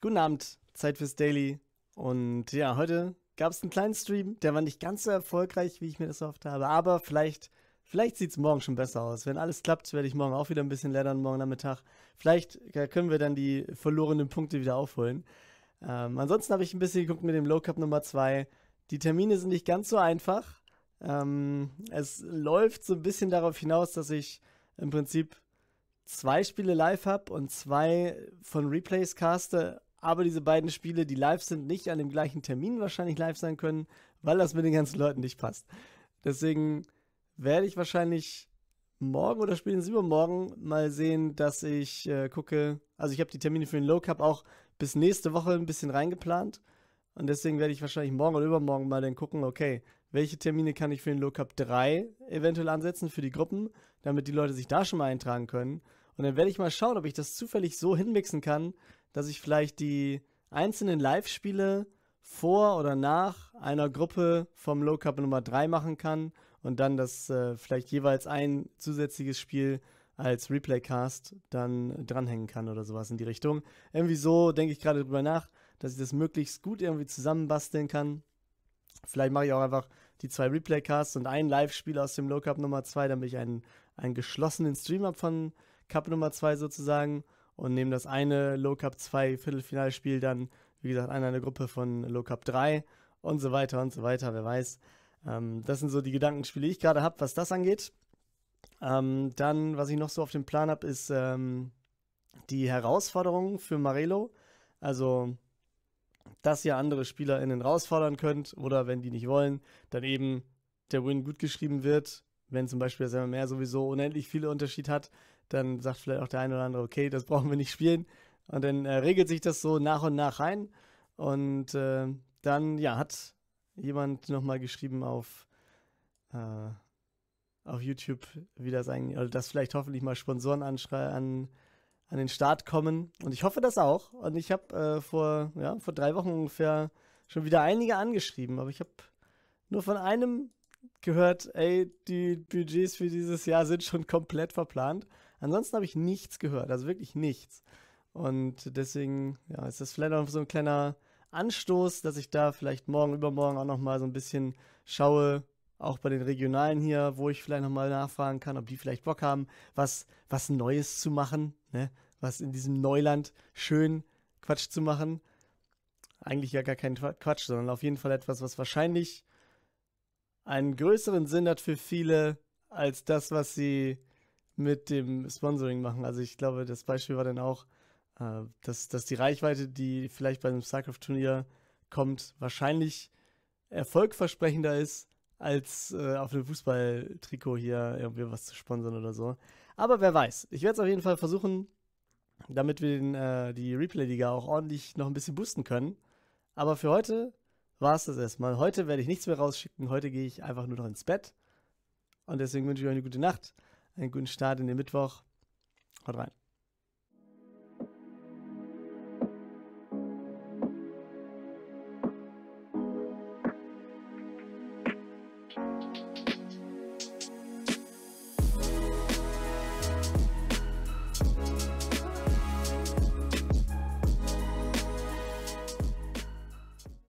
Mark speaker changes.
Speaker 1: Guten Abend, Zeit fürs Daily. Und ja, heute gab es einen kleinen Stream, der war nicht ganz so erfolgreich, wie ich mir das erhofft habe, aber vielleicht, vielleicht sieht es morgen schon besser aus. Wenn alles klappt, werde ich morgen auch wieder ein bisschen leddern, morgen Nachmittag. Vielleicht äh, können wir dann die verlorenen Punkte wieder aufholen. Ähm, ansonsten habe ich ein bisschen geguckt mit dem Low Cup Nummer 2. Die Termine sind nicht ganz so einfach. Ähm, es läuft so ein bisschen darauf hinaus, dass ich im Prinzip zwei Spiele live habe und zwei von Replays caste aber diese beiden Spiele, die live sind, nicht an dem gleichen Termin wahrscheinlich live sein können, weil das mit den ganzen Leuten nicht passt. Deswegen werde ich wahrscheinlich morgen oder spätestens übermorgen mal sehen, dass ich äh, gucke. Also ich habe die Termine für den Low Cup auch bis nächste Woche ein bisschen reingeplant. Und deswegen werde ich wahrscheinlich morgen oder übermorgen mal dann gucken, okay, welche Termine kann ich für den Low Cup 3 eventuell ansetzen für die Gruppen, damit die Leute sich da schon mal eintragen können. Und dann werde ich mal schauen, ob ich das zufällig so hinmixen kann, dass ich vielleicht die einzelnen Live-Spiele vor oder nach einer Gruppe vom Low Cup Nummer 3 machen kann und dann das äh, vielleicht jeweils ein zusätzliches Spiel als Replaycast dann dranhängen kann oder sowas in die Richtung. Irgendwie so denke ich gerade drüber nach, dass ich das möglichst gut irgendwie zusammenbasteln kann. Vielleicht mache ich auch einfach die zwei Replaycasts und ein Live-Spiel aus dem Low Cup Nummer 2, damit ich einen, einen geschlossenen Stream habe von Cup Nummer 2 sozusagen und nehmen das eine Low Cup 2 Viertelfinalspiel dann, wie gesagt, einer in der Gruppe von Low Cup 3 und so weiter und so weiter, wer weiß. Ähm, das sind so die Gedankenspiele, die ich gerade habe, was das angeht. Ähm, dann, was ich noch so auf dem Plan habe, ist ähm, die Herausforderung für Marelo. Also, dass ihr andere SpielerInnen herausfordern könnt oder wenn die nicht wollen, dann eben der Win gut geschrieben wird. Wenn zum Beispiel das MMR sowieso unendlich viele Unterschied hat, dann sagt vielleicht auch der eine oder andere, okay, das brauchen wir nicht spielen. Und dann äh, regelt sich das so nach und nach ein. Und äh, dann, ja, hat jemand nochmal geschrieben auf, äh, auf YouTube, wie das eigentlich, oder also, dass vielleicht hoffentlich mal Sponsoren an, an den Start kommen. Und ich hoffe das auch. Und ich habe äh, vor, ja, vor drei Wochen ungefähr schon wieder einige angeschrieben, aber ich habe nur von einem gehört, ey, die Budgets für dieses Jahr sind schon komplett verplant. Ansonsten habe ich nichts gehört, also wirklich nichts. Und deswegen ja, ist das vielleicht auch so ein kleiner Anstoß, dass ich da vielleicht morgen, übermorgen auch nochmal so ein bisschen schaue, auch bei den Regionalen hier, wo ich vielleicht nochmal nachfragen kann, ob die vielleicht Bock haben, was, was Neues zu machen, ne? was in diesem Neuland schön Quatsch zu machen. Eigentlich ja gar kein Quatsch, sondern auf jeden Fall etwas, was wahrscheinlich einen größeren Sinn hat für viele als das, was sie mit dem Sponsoring machen. Also ich glaube, das Beispiel war dann auch, äh, dass, dass die Reichweite, die vielleicht bei einem StarCraft-Turnier kommt, wahrscheinlich erfolgversprechender ist, als äh, auf einem Fußballtrikot hier irgendwie was zu sponsern oder so. Aber wer weiß. Ich werde es auf jeden Fall versuchen, damit wir den, äh, die Replay-Liga auch ordentlich noch ein bisschen boosten können. Aber für heute war es das erstmal. Heute werde ich nichts mehr rausschicken. Heute gehe ich einfach nur noch ins Bett. Und deswegen wünsche ich euch eine gute Nacht einen guten Start in den Mittwoch. Haut rein.